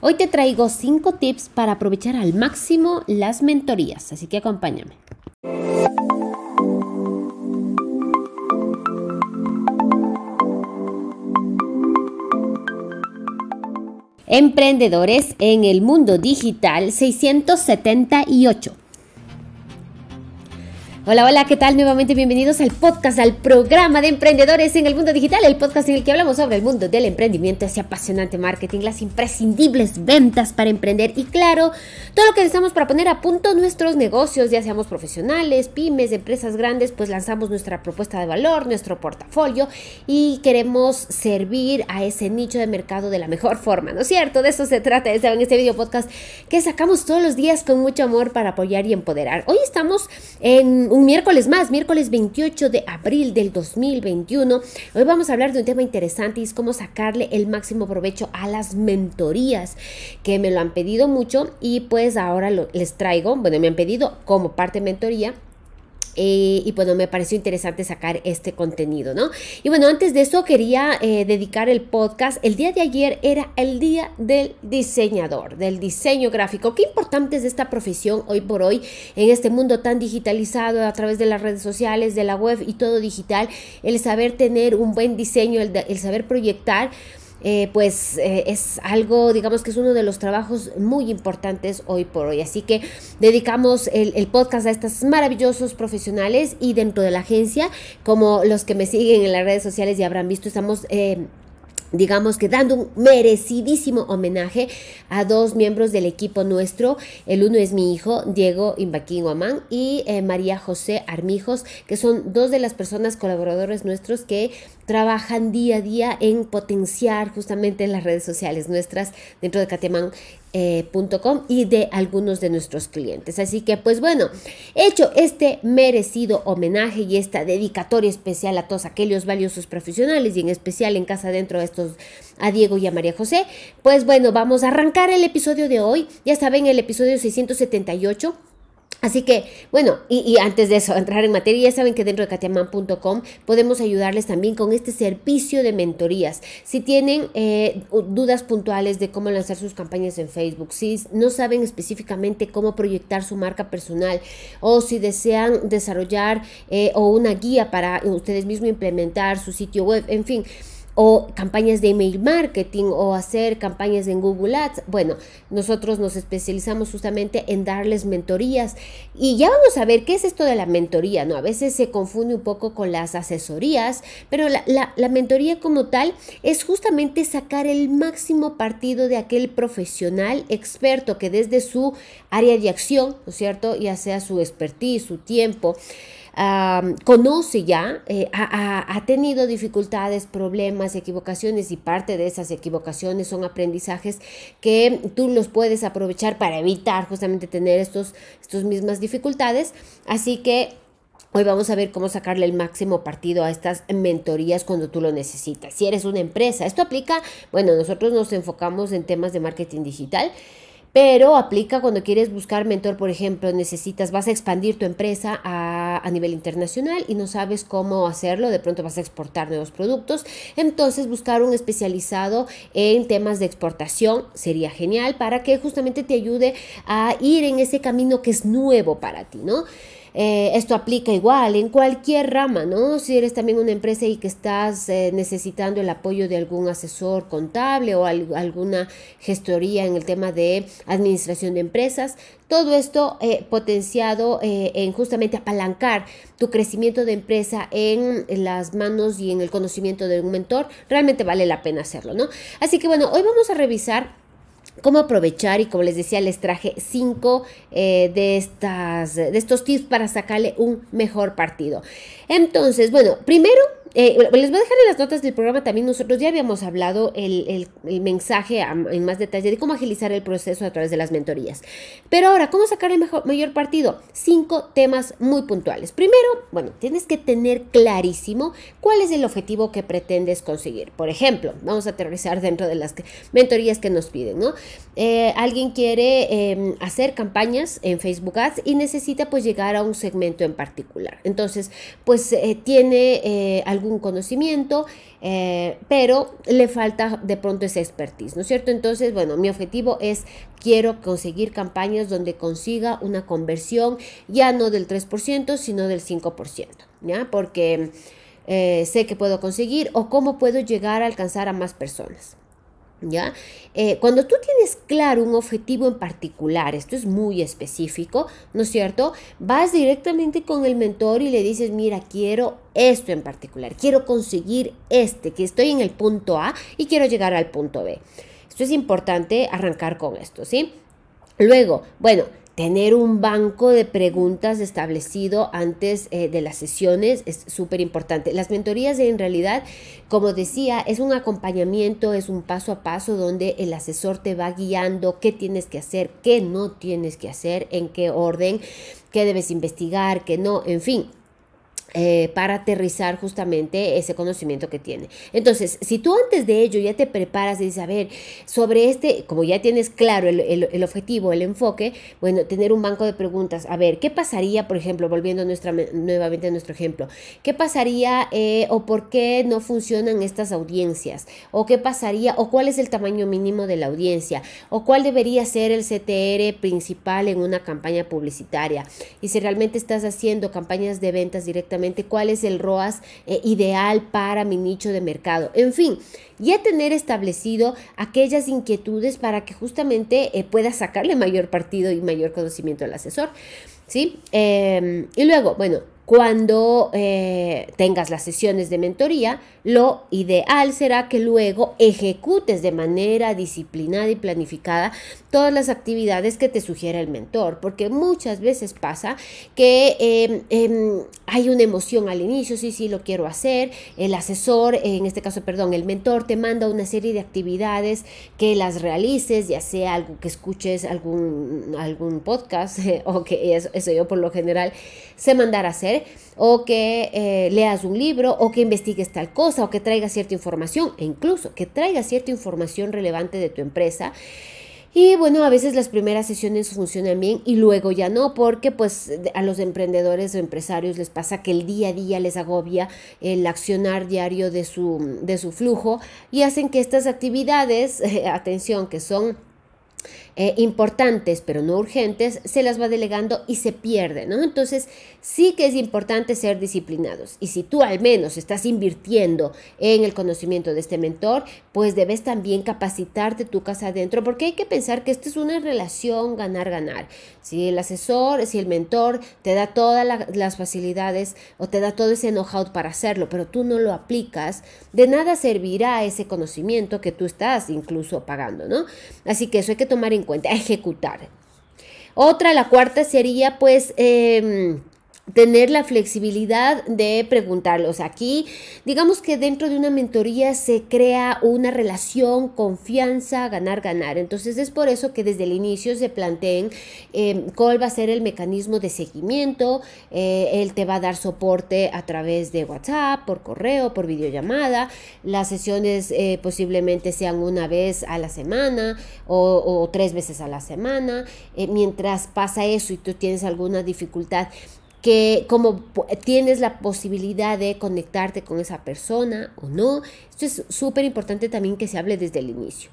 Hoy te traigo 5 tips para aprovechar al máximo las mentorías, así que acompáñame. Emprendedores en el mundo digital 678. Hola, hola, ¿qué tal? Nuevamente bienvenidos al podcast, al programa de emprendedores en el mundo digital, el podcast en el que hablamos sobre el mundo del emprendimiento, ese apasionante marketing, las imprescindibles ventas para emprender y claro, todo lo que necesitamos para poner a punto nuestros negocios, ya seamos profesionales, pymes, empresas grandes, pues lanzamos nuestra propuesta de valor, nuestro portafolio y queremos servir a ese nicho de mercado de la mejor forma, ¿no es cierto? De eso se trata, ya en este video podcast que sacamos todos los días con mucho amor para apoyar y empoderar. Hoy estamos en un un miércoles más, miércoles 28 de abril del 2021. Hoy vamos a hablar de un tema interesante y es cómo sacarle el máximo provecho a las mentorías que me lo han pedido mucho y pues ahora les traigo, bueno, me han pedido como parte de mentoría eh, y bueno, me pareció interesante sacar este contenido, ¿no? Y bueno, antes de eso quería eh, dedicar el podcast. El día de ayer era el día del diseñador, del diseño gráfico. Qué importante es esta profesión hoy por hoy en este mundo tan digitalizado a través de las redes sociales, de la web y todo digital. El saber tener un buen diseño, el saber proyectar eh, pues eh, es algo, digamos que es uno de los trabajos muy importantes hoy por hoy. Así que dedicamos el, podcast a estos maravillosos profesionales y dentro de la agencia, como los que me siguen en las redes sociales ya habrán visto, estamos... Eh, digamos que dando un merecidísimo homenaje a dos miembros del equipo nuestro. El uno es mi hijo, Diego Imbaquín Guamán, y María José Armijos, que son dos de las personas colaboradores nuestros que trabajan día a día en potenciar justamente las redes sociales nuestras dentro de cateman.com eh, y de algunos de nuestros clientes. Así que pues bueno, hecho este merecido homenaje y esta dedicatoria especial a todos aquellos valiosos profesionales y en especial en casa dentro de estos a Diego y a María José, pues bueno, vamos a arrancar el episodio de hoy. Ya saben, el episodio 678 Así que, bueno, y, antes de eso, entrar en materia, ya saben que dentro de katiaman.com podemos ayudarles también con este servicio de mentorías. Si tienen eh, dudas puntuales de cómo lanzar sus campañas en Facebook, si no saben específicamente cómo proyectar su marca personal o si desean desarrollar eh, o una guía para ustedes mismos implementar su sitio web, en fin o campañas de email marketing o hacer campañas en Google Ads. Bueno, nosotros nos especializamos justamente en darles mentorías y ya vamos a ver qué es esto de la mentoría, ¿no? A veces se confunde un poco con las asesorías, pero la, mentoría como tal es justamente sacar el máximo partido de aquel profesional experto que desde su área de acción, ¿no cierto? Ya sea su expertise, su tiempo, conoce ya, eh, ha, tenido dificultades, problemas, equivocaciones y parte de esas equivocaciones son aprendizajes que tú los puedes aprovechar para evitar justamente tener estos, estas mismas dificultades. Así que Hoy vamos a ver cómo sacarle el máximo partido a estas mentorías cuando tú lo necesitas. Si eres una empresa, esto aplica, bueno, nosotros nos enfocamos en temas de marketing digital pero aplica cuando quieres buscar mentor, por ejemplo, necesitas, vas a expandir tu empresa a, a, nivel internacional y no sabes cómo hacerlo, de pronto vas a exportar nuevos productos, entonces buscar un especializado en temas de exportación sería genial para que justamente te ayude a ir en ese camino que es nuevo para ti, ¿no? Eh, esto aplica igual en cualquier rama, ¿no? Si eres también una empresa y que estás eh, necesitando el apoyo de algún asesor contable o alguna gestoría en el tema de administración de empresas, todo esto eh, potenciado en justamente apalancar tu crecimiento de empresa en las manos y en el conocimiento de un mentor, realmente vale la pena hacerlo, ¿no? Así que bueno, hoy vamos a revisar cómo aprovechar y como les decía les traje cinco eh, de, estas, de estos tips para sacarle un mejor partido. Entonces, bueno, primero eh, les voy a dejar en las notas del programa también, nosotros ya habíamos hablado el, el, mensaje en más detalle de cómo agilizar el proceso a través de las mentorías. Pero ahora, ¿cómo sacar el mejor, mayor partido? Cinco temas muy puntuales. Primero, bueno, tienes que tener clarísimo cuál es el objetivo que pretendes conseguir. Por ejemplo, vamos a aterrizar dentro de las mentorías que nos piden, ¿no? Eh, alguien quiere em, hacer campañas en Facebook Ads y necesita pues llegar a un segmento en particular. Entonces, pues eh, tiene algún conocimiento, eh, pero le falta de pronto ese expertise, ¿no es cierto? Entonces, bueno, mi objetivo es quiero conseguir campañas donde consiga una conversión ya no del 3%, sino del 5%, ¿ya? Porque eh, sé que puedo conseguir o cómo puedo llegar a alcanzar a más personas. ¿Ya? Eh, cuando tú tienes claro un objetivo en particular, esto es muy específico, ¿no es cierto? Vas directamente con el mentor y le dices, mira, quiero esto en particular, quiero conseguir este, que estoy en el punto A y quiero llegar al punto B. Esto es importante arrancar con esto, ¿sí? Luego, bueno, Tener un banco de preguntas establecido antes eh, de las sesiones es súper importante. Las mentorías en realidad, como decía, es un acompañamiento, es un paso a paso donde el asesor te va guiando qué tienes que hacer, qué no tienes que hacer, en qué orden, qué debes investigar, qué no, en fin, eh, para aterrizar justamente ese conocimiento que tiene. Entonces, si tú antes de ello ya te preparas y dices, a ver, sobre este, como ya tienes claro el, objetivo, el enfoque, bueno, tener un banco de preguntas, a ver, ¿qué pasaría, por ejemplo, volviendo nuestra, nuevamente a nuestro ejemplo, qué pasaría eh, o por qué no funcionan estas audiencias? ¿O qué pasaría o cuál es el tamaño mínimo de la audiencia? ¿O cuál debería ser el CTR principal en una campaña publicitaria? Y si realmente estás haciendo campañas de ventas directamente, cuál es el ROAS eh, ideal para mi nicho de mercado. En fin, ya tener establecido aquellas inquietudes para que justamente eh, pueda sacarle mayor partido y mayor conocimiento al asesor. ¿sí? Em, y luego, bueno, cuando eh, tengas las sesiones de mentoría, lo ideal será que luego ejecutes de manera disciplinada y planificada todas las actividades que te sugiere el mentor, porque muchas veces pasa que em, em, hay una emoción al inicio, sí, sí, lo quiero hacer, el asesor, en este caso, perdón, el mentor te manda una serie de actividades que las realices, ya sea algo que escuches, algún, algún podcast, o que eso, yo por lo general se mandar a hacer o que eh, leas un libro o que investigues tal cosa o que traigas cierta información e incluso que traigas cierta información relevante de tu empresa. Y bueno, a veces las primeras sesiones funcionan bien y luego ya no, porque pues a los emprendedores o empresarios les pasa que el día a día les agobia el accionar diario de su, de su flujo y hacen que estas actividades, atención, que son eh, importantes pero no urgentes se las va delegando y se pierde, ¿no? Entonces sí que es importante ser disciplinados y si tú al menos estás invirtiendo en el conocimiento de este mentor, pues debes también capacitarte tu casa adentro porque hay que pensar que esto es una relación ganar-ganar. Si el asesor, si el mentor te da todas las facilidades o te da todo ese know-how para hacerlo, pero tú no lo aplicas, de nada servirá ese conocimiento que tú estás incluso pagando, ¿no? Así que eso hay que tomar en cuenta, a ejecutar. Otra, la cuarta sería pues em, tener la flexibilidad de preguntarlos aquí. Digamos que dentro de una mentoría se crea una relación, confianza, ganar, ganar. Entonces es por eso que desde el inicio se planteen eh, cuál va a ser el mecanismo de seguimiento. Eh, él te va a dar soporte a través de WhatsApp, por correo, por videollamada. Las sesiones eh, posiblemente sean una vez a la semana o, o tres veces a la semana. mientras pasa eso y tú tienes alguna dificultad, que como tienes la posibilidad de conectarte con esa persona o no. Esto es súper importante también que se hable desde el inicio.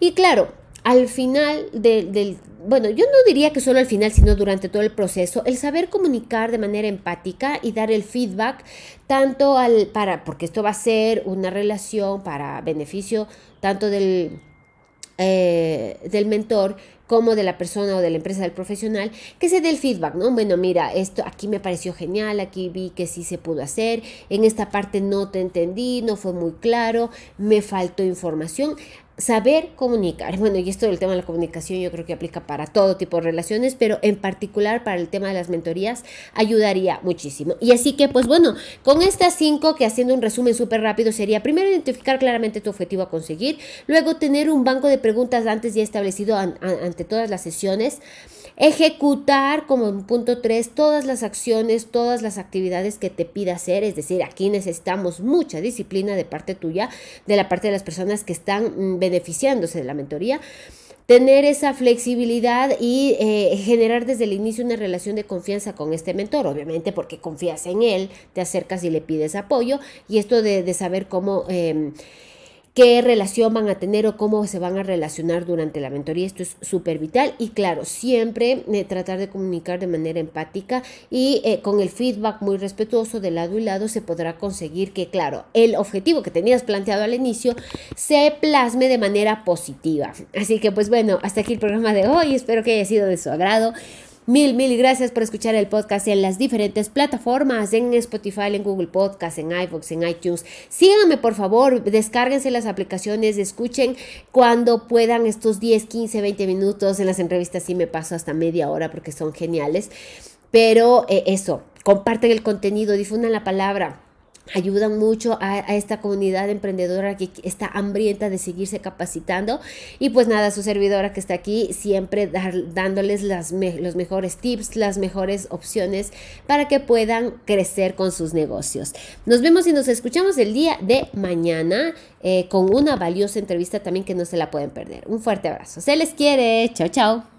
Y claro, al final del, bueno, yo no diría que solo al final, sino durante todo el proceso, el saber comunicar de manera empática y dar el feedback tanto al, para, porque esto va a ser una relación para beneficio tanto del, eh, del mentor como de la persona o de la empresa del profesional, que se dé el feedback, ¿no? Bueno, mira, esto aquí me pareció genial, aquí vi que sí se pudo hacer, en esta parte no te entendí, no fue muy claro, me faltó información saber comunicar. Bueno, y esto del tema de la comunicación yo creo que aplica para todo tipo de relaciones, pero en particular para el tema de las mentorías ayudaría muchísimo. Y así que, pues bueno, con estas cinco, que haciendo un resumen súper rápido sería, primero, identificar claramente tu objetivo a conseguir, luego tener un banco de preguntas antes ya establecido ante todas las sesiones. Ejecutar, como en punto 3, todas las acciones, todas las actividades que te pida hacer. Es decir, aquí necesitamos mucha disciplina de parte tuya, de la parte de las personas que están mm, beneficiándose de la mentoría tener esa flexibilidad y eh, generar desde el inicio una relación de confianza con este mentor, obviamente porque confías en él, te acercas y le pides apoyo y esto de, saber cómo... Em, qué relación van a tener o cómo se van a relacionar durante la mentoría. Esto es súper vital y claro, siempre eh, tratar de comunicar de manera empática y eh, con el feedback muy respetuoso de lado y lado se podrá conseguir que, claro, el objetivo que tenías planteado al inicio se plasme de manera positiva. Así que pues bueno, hasta aquí el programa de hoy, espero que haya sido de su agrado. Mil, mil gracias por escuchar el podcast en las diferentes plataformas, en Spotify, en Google Podcast, en iVoox, en iTunes. Síganme, por favor, descárguense las aplicaciones, escuchen cuando puedan estos 10, 15, 20 minutos. En las entrevistas sí me paso hasta media hora porque son geniales. Pero eh, eso, comparten el contenido, difundan la palabra ayudan mucho a, esta comunidad emprendedora que está hambrienta de seguirse capacitando. Y pues nada, su servidora que está aquí siempre dándoles los mejores tips, las mejores opciones para que puedan crecer con sus negocios. Nos vemos y nos escuchamos el día de mañana eh, con una valiosa entrevista también que no se la pueden perder. Un fuerte abrazo. Se les quiere. Chao, chao.